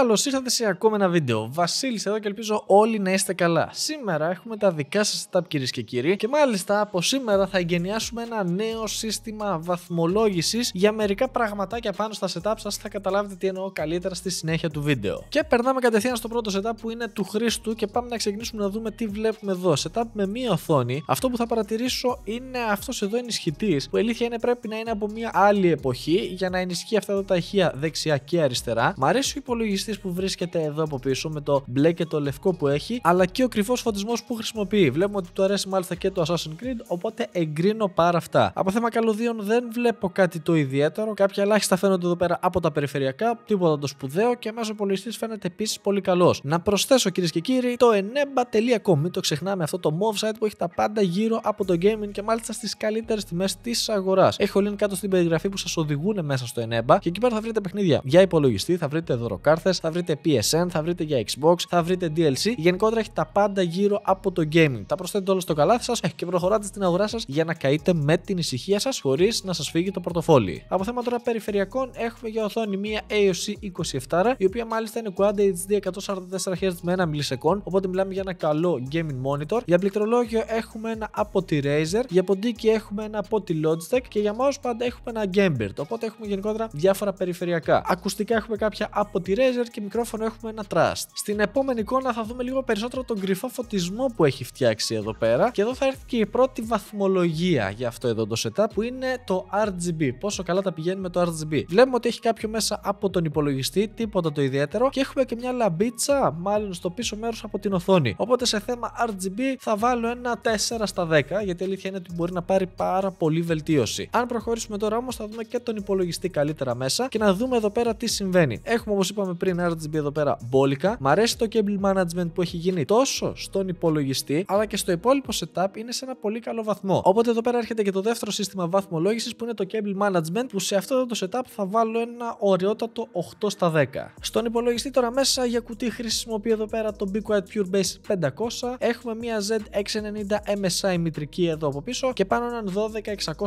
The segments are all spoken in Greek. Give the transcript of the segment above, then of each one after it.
Καλώς ήρθατε σε ακόμα ένα βίντεο. Βασίλη εδώ και ελπίζω όλοι να είστε καλά. Σήμερα έχουμε τα δικά σας setup κυρίες και κύριοι και μάλιστα από σήμερα θα εγγενιάσουμε ένα νέο σύστημα βαθμολόγησης για μερικά πραγματάκια πάνω στα setup σας. Θα καταλάβετε τι εννοώ καλύτερα στη συνέχεια του βίντεο. Και περνάμε κατευθείαν στο πρώτο setup που είναι του Χρήστου και πάμε να ξεκινήσουμε να δούμε τι βλέπουμε εδώ. Setup με μία οθόνη. Αυτό που θα παρατηρήσω είναι αυτός εδώ ενισχυτής που η αλήθεια είναι πρέπει να είναι από μία άλλη εποχή για να ενισχύει αυτά τα ηχεία δεξιά και αριστερά. Μ' αρέσει ο υπολογιστής που βρίσκεται εδώ από πίσω με το μπλε και το λευκό που έχει, αλλά και ο κρυφός φωτισμός που χρησιμοποιεί. Βλέπουμε ότι του αρέσει μάλιστα και το Assassin's Creed, οπότε εγκρίνω πάρα αυτά. Από θέμα καλωδίων δεν βλέπω κάτι το ιδιαίτερο. Κάποια ελάχιστα φαίνονται εδώ πέρα από τα περιφερειακά, τίποτα το σπουδαίο και μέσα ο υπολογιστής φαίνεται επίσης πολύ καλός. Να προσθέσω κυρίες και κύριοι το eneba.com. Μην το ξεχνάμε αυτό το mov site που έχει τα πάντα γύρω από το gaming και μάλιστα στις καλύτερες τιμές της αγοράς. Έχω link κάτω στην περιγραφή που σας οδηγούν μέσα στο eneba και εκεί πέρα θα βρείτε παιχνίδια για υπολογιστή, θα βρείτε δωροκάρτε, θα βρείτε PSN, θα βρείτε για Xbox, θα βρείτε DLC. Γενικότερα έχει τα πάντα γύρω από το gaming. Τα προσθέτετε όλα στο καλάθι σας ε, και προχωράτε στην αγορά σας για να καείτε με την ησυχία σας χωρίς να σας φύγει το πορτοφόλι. Από θέμα τώρα περιφερειακών έχουμε για οθόνη μία AOC 27 η οποία μάλιστα είναι Quad HD 144Hz με 1 μιλισεκόν, οπότε μιλάμε για ένα καλό gaming monitor. Για πληκτρολόγιο έχουμε ένα από τη Razer, για ποντίκι έχουμε ένα από τη Logitech και για mouse πάντα έχουμε ένα Gambert. Οπότε έχουμε γενικότερα διάφορα περιφερειακά. Ακουστικά έχουμε κάποια από τη Razer, και μικρόφωνο έχουμε ένα trust. Στην επόμενη εικόνα θα δούμε λίγο περισσότερο τον κρυφό φωτισμό που έχει φτιάξει εδώ πέρα και εδώ θα έρθει και η πρώτη βαθμολογία για αυτό εδώ το setup που είναι το RGB. Πόσο καλά τα πηγαίνει με το RGB. Βλέπουμε ότι έχει κάποιο μέσα από τον υπολογιστή, τίποτα το ιδιαίτερο και έχουμε και μια λαμπίτσα μάλλον στο πίσω μέρος από την οθόνη. Οπότε σε θέμα RGB θα βάλω ένα 4 στα 10 γιατί αλήθεια είναι ότι μπορεί να πάρει πάρα πολύ βελτίωση. Αν προχωρήσουμε τώρα όμως θα δούμε και τον υπολογιστή καλύτερα μέσα και να δούμε εδώ πέρα τι συμβαίνει. Έχουμε όπως είπαμε πριν ένα RGB εδώ πέρα μπόλικα. Μ' αρέσει το cable management που έχει γίνει τόσο στον υπολογιστή, αλλά και στο υπόλοιπο setup είναι σε ένα πολύ καλό βαθμό. Οπότε εδώ πέρα έρχεται και το δεύτερο σύστημα βαθμολόγησης που είναι το cable management, που σε αυτό το setup θα βάλω ένα ωραιότατο 8 στα 10. Στον υπολογιστή τώρα μέσα για κουτί χρησιμοποιεί εδώ πέρα το Be Quiet Pure Base 500. Έχουμε μια Z690 MSI μητρική εδώ από πίσω και πάνω έναν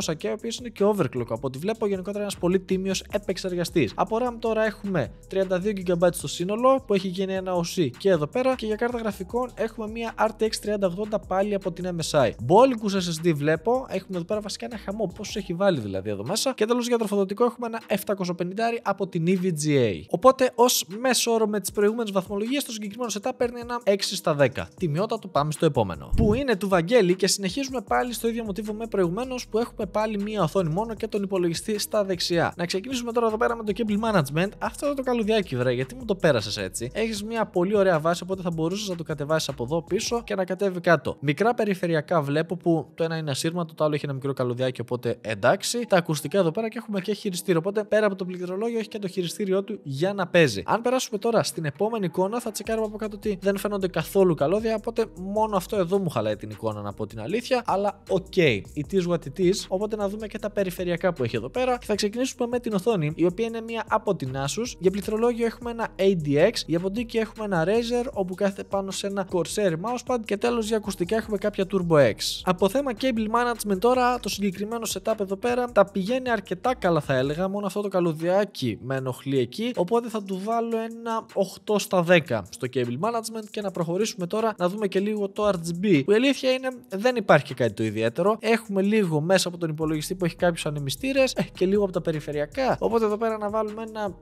12600 12600K ο οποίος είναι και overclock. Από ό,τι βλέπω, γενικότερα ένας πολύ τίμιος επεξεργαστής. Από RAM τώρα έχουμε 32 GB GB στο σύνολο που έχει γίνει ένα OC και εδώ πέρα και για κάρτα γραφικών έχουμε μια RTX 3080 πάλι από την MSI. Μπόλικους SSD βλέπω, έχουμε εδώ πέρα βασικά ένα χαμό πόσο έχει βάλει δηλαδή εδώ μέσα και τέλος για τροφοδοτικό έχουμε ένα 750 από την EVGA. Οπότε ως μέσο όρο με τις προηγούμενες βαθμολογίες το συγκεκριμένο setup παίρνει ένα 6 στα 10. Τιμιότατο πάμε στο επόμενο. Που είναι του Βαγγέλη και συνεχίζουμε πάλι στο ίδιο μοτίβο με προηγουμένως που έχουμε πάλι μία οθόνη μόνο και τον υπολογιστή στα δεξιά. Να ξεκινήσουμε τώρα εδώ πέρα με το Cable Management. Αυτό το καλουδιάκι βρε γιατί μου το πέρασες έτσι. Έχεις μια πολύ ωραία βάση, οπότε θα μπορούσες να το κατεβάσεις από εδώ πίσω και να κατέβει κάτω. Μικρά περιφερειακά βλέπω που το ένα είναι ασύρματο, το άλλο έχει ένα μικρό καλωδιάκι, οπότε εντάξει. Τα ακουστικά εδώ πέρα και έχουμε και χειριστήριο. Οπότε πέρα από το πληκτρολόγιο έχει και το χειριστήριό του για να παίζει. Αν περάσουμε τώρα στην επόμενη εικόνα, θα τσεκάρουμε από κάτω ότι δεν φαίνονται καθόλου καλώδια, οπότε μόνο αυτό εδώ μου χαλάει την εικόνα να πω την αλήθεια. Αλλά οκ, okay, it is what Οπότε να δούμε και τα περιφερειακά που έχει εδώ πέρα. θα ξεκινήσουμε με την οθόνη, η οποία είναι μία από την άσου, Για πληκτρολόγιο έχουμε ένα ADX, για ποντίκι έχουμε ένα Razer όπου κάθεται πάνω σε ένα Corsair mousepad και τέλος για ακουστικά έχουμε κάποια Turbo X. Από θέμα cable management τώρα το συγκεκριμένο setup εδώ πέρα τα πηγαίνει αρκετά καλά θα έλεγα, μόνο αυτό το καλωδιάκι με ενοχλεί εκεί, οπότε θα του βάλω ένα 8 στα 10 στο cable management και να προχωρήσουμε τώρα να δούμε και λίγο το RGB. που Η αλήθεια είναι δεν υπάρχει και κάτι το ιδιαίτερο, έχουμε λίγο μέσα από τον υπολογιστή που έχει κάποιους ανεμιστήρες ε, και λίγο από τα περιφερειακά. Οπότε εδώ πέρα να βάλουμε ένα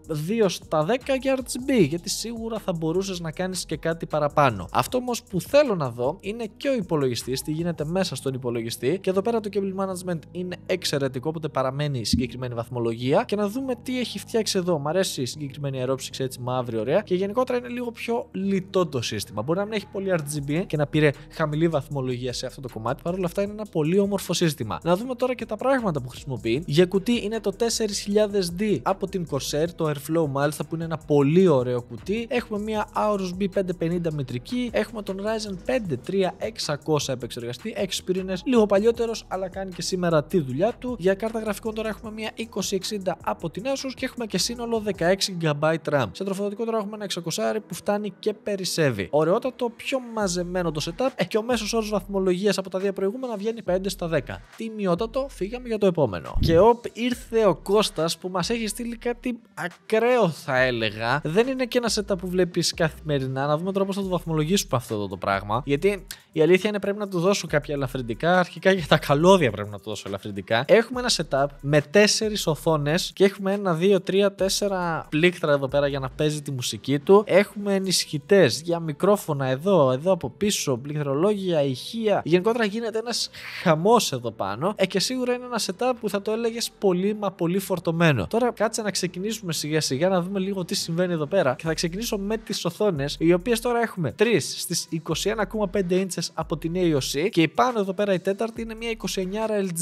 2 στα 10 και B, γιατί σίγουρα θα μπορούσες να κάνεις και κάτι παραπάνω. Αυτό όμως που θέλω να δω είναι και ο υπολογιστής, τι γίνεται μέσα στον υπολογιστή. Και εδώ πέρα το cable management είναι εξαιρετικό, οπότε παραμένει η συγκεκριμένη βαθμολογία. Και να δούμε τι έχει φτιάξει εδώ. Μ' αρέσει η συγκεκριμένη αερόψυξη έτσι μαύρη, ωραία. Και γενικότερα είναι λίγο πιο λιτό το σύστημα. Μπορεί να μην έχει πολύ RGB και να πήρε χαμηλή βαθμολογία σε αυτό το κομμάτι. Παρ' όλα αυτά είναι ένα πολύ όμορφο σύστημα. Να δούμε τώρα και τα πράγματα που χρησιμοποιεί. Για κουτί είναι το 4000D από την Corsair, το Airflow μάλιστα που είναι ένα πολύ πολύ ωραίο κουτί. Έχουμε μια Aorus B550 μετρική. Έχουμε τον Ryzen 5 3600 επεξεργαστή. 6 πυρήνες, λίγο παλιότερος, αλλά κάνει και σήμερα τη δουλειά του. Για κάρτα γραφικών τώρα έχουμε μια 2060 από την Asus και έχουμε και σύνολο 16 GB RAM. Σε τροφοδοτικό τώρα έχουμε ένα 600 που φτάνει και περισσεύει. Ωραιότατο, πιο μαζεμένο το setup ε, και ο μέσος όρος βαθμολογίας από τα δύο προηγούμενα βγαίνει 5 στα 10. Τιμιότατο, φύγαμε για το επόμενο. Και όπ ήρθε ο Κώστας που μας έχει στείλει κάτι ακραίο θα έλεγα δεν είναι και ένα setup που βλέπεις καθημερινά. Να δούμε τώρα να το βαθμολογήσουμε αυτό εδώ το πράγμα. Γιατί η αλήθεια είναι πρέπει να του δώσω κάποια ελαφρυντικά. Αρχικά για τα καλώδια πρέπει να του δώσω ελαφρυντικά. Έχουμε ένα setup με τέσσερις οθόνες και έχουμε ένα, δύο, τρία, τέσσερα πλήκτρα εδώ πέρα για να παίζει τη μουσική του. Έχουμε ενισχυτές για μικρόφωνα εδώ, εδώ από πίσω, πληκτρολόγια, ηχεία. Γενικότερα γίνεται ένας χαμός εδώ πάνω. Ε, και σίγουρα είναι ένα setup που θα το έλεγες πολύ μα πολύ φορτωμένο. Τώρα κάτσε να ξεκινήσουμε σιγά σιγά να δούμε λίγο τι συμβαίνει εδώ πέρα. Και θα ξεκινήσω με τις οθόνες, οι οποίες τώρα έχουμε τρεις στις 21,5 inches από την AOC και η πάνω εδώ πέρα η τέταρτη είναι μια 29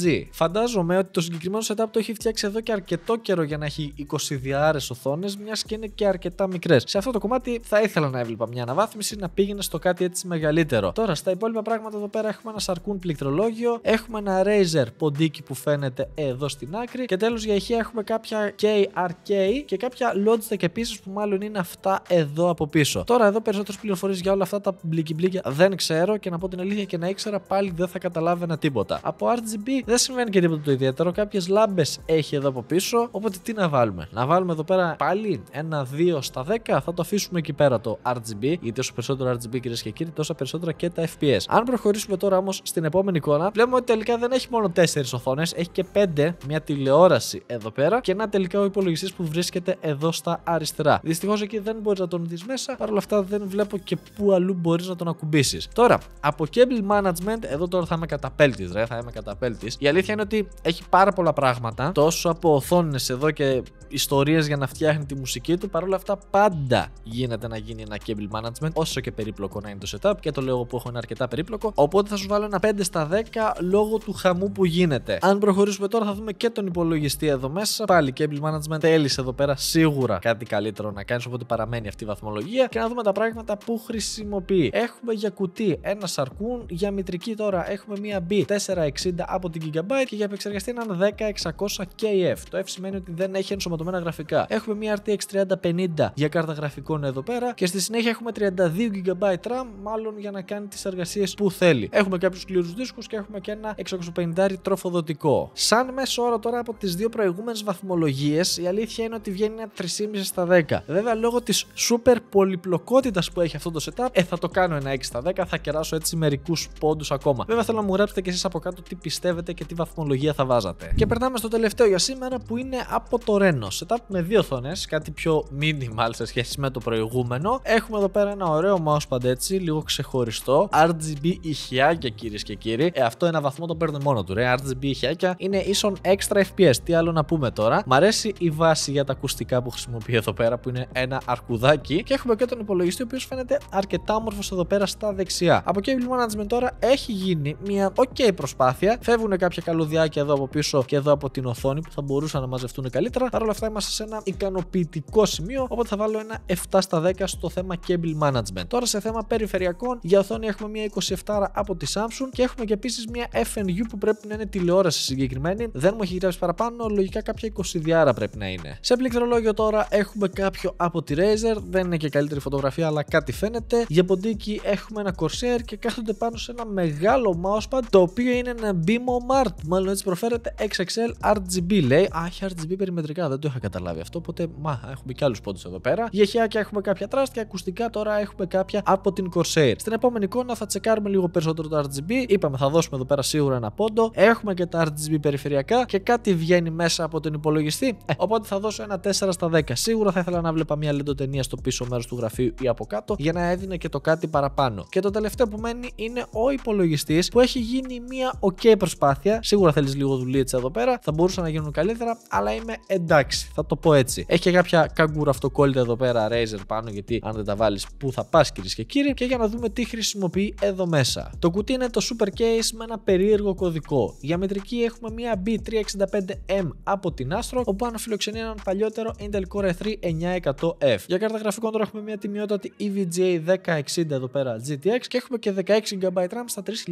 LG. Φαντάζομαι ότι το συγκεκριμένο setup το έχει φτιάξει εδώ και αρκετό καιρό για να έχει 20 διάρες οθόνες, μιας και είναι και αρκετά μικρές. Σε αυτό το κομμάτι θα ήθελα να έβλεπα μια αναβάθμιση να πήγαινε στο κάτι έτσι μεγαλύτερο. Τώρα στα υπόλοιπα πράγματα εδώ πέρα έχουμε ένα σαρκούν πληκτρολόγιο, έχουμε ένα Razer ποντίκι που φαίνεται εδώ στην άκρη και τέλος για ηχεία έχουμε κάποια KRK και κάποια Logitech επίσης που μάλλον είναι αυτά εδώ από πίσω. Τώρα εδώ περισσότερες πληροφορίες για όλα αυτά τα μπλικι δεν ξέρω και να πω την αλήθεια και να ήξερα πάλι δεν θα καταλάβαινα τίποτα. Από RGB δεν σημαίνει και τίποτα το ιδιαίτερο. Κάποιες λάμπες έχει εδώ από πίσω. Οπότε τι να βάλουμε. Να βάλουμε εδώ πέρα πάλι ένα 2 στα 10. Θα το αφήσουμε εκεί πέρα το RGB. Γιατί όσο περισσότερο RGB κυρίες και κύριοι, τόσο περισσότερα και τα FPS. Αν προχωρήσουμε τώρα όμως στην επόμενη εικόνα, βλέπουμε ότι τελικά δεν έχει μόνο 4 οθόνες, έχει και 5. Μια τηλεόραση εδώ πέρα και ένα τελικά ο υπολογιστής που βρίσκεται εδώ στα αριστερά. Δυστυχώς εκεί δεν μπορείς να τον δεις μέσα. Παρ' όλα αυτά δεν βλέπω και πού αλλού μπορείς να τον ακουμπήσεις. Τώρα, από cable management, εδώ τώρα θα είμαι καταπέλτης, ρε. Θα είμαι καταπέλτης. Η αλήθεια είναι ότι έχει πάρα πολλά πράγματα. Τόσο από οθόνες εδώ και ιστορίες για να φτιάχνει τη μουσική του. Παρ' όλα αυτά, πάντα γίνεται να γίνει ένα cable management, όσο και περίπλοκο να είναι το setup. Και το λέω που έχω είναι αρκετά περίπλοκο. Οπότε θα σου βάλω ένα 5 στα 10 λόγω του χαμού που γίνεται. Αν προχωρήσουμε τώρα, θα δούμε και τον υπολογιστή εδώ μέσα. Πάλι cable management θέλεις εδώ πέρα σίγουρα κάτι καλύτερο να κάνεις. Οπότε παραμένει αυτή η βαθμολογία και να δούμε τα πράγματα που χρησιμοποιεί. Έχουμε για κουτί ένα σαρκούν, για μητρική τώρα έχουμε μία B460 από την Gigabyte και για επεξεργαστή έναν 10600 KF. Το F σημαίνει ότι δεν έχει ενσωματωθεί ενσωματωμένα γραφικά. Έχουμε μια RTX 3050 για κάρτα γραφικών εδώ πέρα και στη συνέχεια έχουμε 32 GB RAM, μάλλον για να κάνει τις εργασίες που θέλει. Έχουμε κάποιους σκληρούς δίσκους και έχουμε και ένα 650 τροφοδοτικό. Σαν μέσο όρο τώρα από τις δύο προηγούμενες βαθμολογίες, η αλήθεια είναι ότι βγαίνει ένα 3,5 στα 10. Βέβαια, λόγω της super πολυπλοκότητας που έχει αυτό το setup, ε, θα το κάνω ένα 6 στα 10, θα κεράσω έτσι μερικούς πόντους ακόμα. Βέβαια, θέλω να μου γράψετε και εσείς από κάτω τι πιστεύετε και τι βαθμολογία θα βάζατε. Και περνάμε στο τελευταίο για σήμερα που είναι από το Reno συγκεκριμένο setup με δύο οθόνες, κάτι πιο minimal σε σχέση με το προηγούμενο. Έχουμε εδώ πέρα ένα ωραίο mousepad έτσι, λίγο ξεχωριστό. RGB ηχιάκια κυρίες και κύριοι. Ε, αυτό ένα βαθμό το παίρνει μόνο του. Ρε. RGB ηχιάκια είναι ίσον extra FPS. Τι άλλο να πούμε τώρα. Μ' αρέσει η βάση για τα ακουστικά που χρησιμοποιεί εδώ πέρα που είναι ένα αρκουδάκι. Και έχουμε και τον υπολογιστή ο οποίος φαίνεται αρκετά όμορφος εδώ πέρα στα δεξιά. Από Cable Management τώρα έχει γίνει μια ok προσπάθεια. Φεύγουν κάποια καλωδιάκια εδώ από πίσω και εδώ από την οθόνη που θα μπορούσαν να μαζευτούν καλύτερα. Παρ' αυτά είμαστε σε ένα ικανοποιητικό σημείο, οπότε θα βάλω ένα 7 στα 10 στο θέμα cable management. Τώρα σε θέμα περιφερειακών, για οθόνη έχουμε μια 27 από τη Samsung και έχουμε και επίσης μια FNU που πρέπει να είναι τηλεόραση συγκεκριμένη. Δεν μου έχει γραψει παραπάνω, λογικά κάποια 22 πρέπει να είναι. Σε πληκτρολόγιο τώρα έχουμε κάποιο από τη Razer, δεν είναι και καλύτερη φωτογραφία, αλλά κάτι φαίνεται. Για ποντίκι έχουμε ένα Corsair και κάθονται πάνω σε ένα μεγάλο mousepad το οποίο είναι ένα BMO Mart, μάλλον έτσι προφέρεται XXL RGB λέει. Α, έχει RGB περιμετρικά, δεν το το είχα καταλάβει αυτό. Οπότε, μα έχουμε και άλλους πόντους εδώ πέρα. Για χιάκια έχουμε κάποια τραστ και ακουστικά τώρα έχουμε κάποια από την Corsair. Στην επόμενη εικόνα θα τσεκάρουμε λίγο περισσότερο το RGB. Είπαμε, θα δώσουμε εδώ πέρα σίγουρα ένα πόντο. Έχουμε και τα RGB περιφερειακά και κάτι βγαίνει μέσα από τον υπολογιστή. Ε, οπότε θα δώσω ένα 4 στα 10. Σίγουρα θα ήθελα να βλέπα μια λεντοτενία στο πίσω μέρος του γραφείου ή από κάτω για να έδινε και το κάτι παραπάνω. Και το τελευταίο που μένει είναι ο υπολογιστής που έχει γίνει μια ok προσπάθεια. Σίγουρα θέλεις λίγο δουλίτσα εδώ πέρα, θα μπορούσαν να γίνουν καλύτερα, αλλά είμαι εντάξει εντάξει, θα το πω έτσι. Έχει και κάποια καγκούρα αυτοκόλλητα εδώ πέρα Razer πάνω, γιατί αν δεν τα βάλεις, πού θα πας κυρίες και κύριοι. Και για να δούμε τι χρησιμοποιεί εδώ μέσα. Το κουτί είναι το Super Case με ένα περίεργο κωδικό. Για μετρική έχουμε μια B365M από την Astro, όπου αναφιλοξενεί έναν παλιότερο Intel Core i3 e f Για κάρτα γραφικών τώρα έχουμε μια τιμιότατη EVGA 1060 εδώ πέρα GTX και έχουμε και 16 GB RAM στα 3000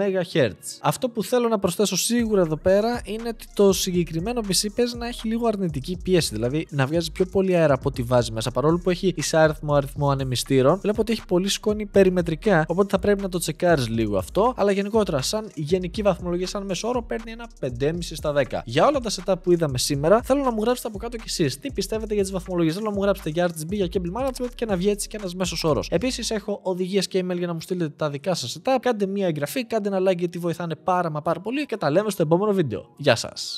MHz. Αυτό που θέλω να προσθέσω σίγουρα εδώ πέρα είναι ότι το συγκεκριμένο PC παίζει να έχει λίγο αρνητική πίεση. Δηλαδή να βγάζει πιο πολύ αέρα από ό,τι βάζει μέσα. Παρόλο που έχει εισάριθμο αριθμό ανεμιστήρων, βλέπω ότι έχει πολύ σκόνη περιμετρικά. Οπότε θα πρέπει να το τσεκάρεις λίγο αυτό. Αλλά γενικότερα, σαν γενική βαθμολογία, σαν μεσόρο, παίρνει ένα 5,5 στα 10. Για όλα τα setup που είδαμε σήμερα, θέλω να μου γράψετε από κάτω κι εσείς τι πιστεύετε για τις βαθμολογίες. Θέλω να μου γράψετε για RGB, για cable management και να βγει έτσι και ένας μέσος όρος. Επίσης, έχω οδηγίες και email για να μου στείλετε τα δικά σας setup. Κάντε μία εγγραφή, κάντε ένα like γιατί βοηθάνε πάρα μα πάρα πολύ και τα λέμε στο επόμενο βίντεο. Γεια σας!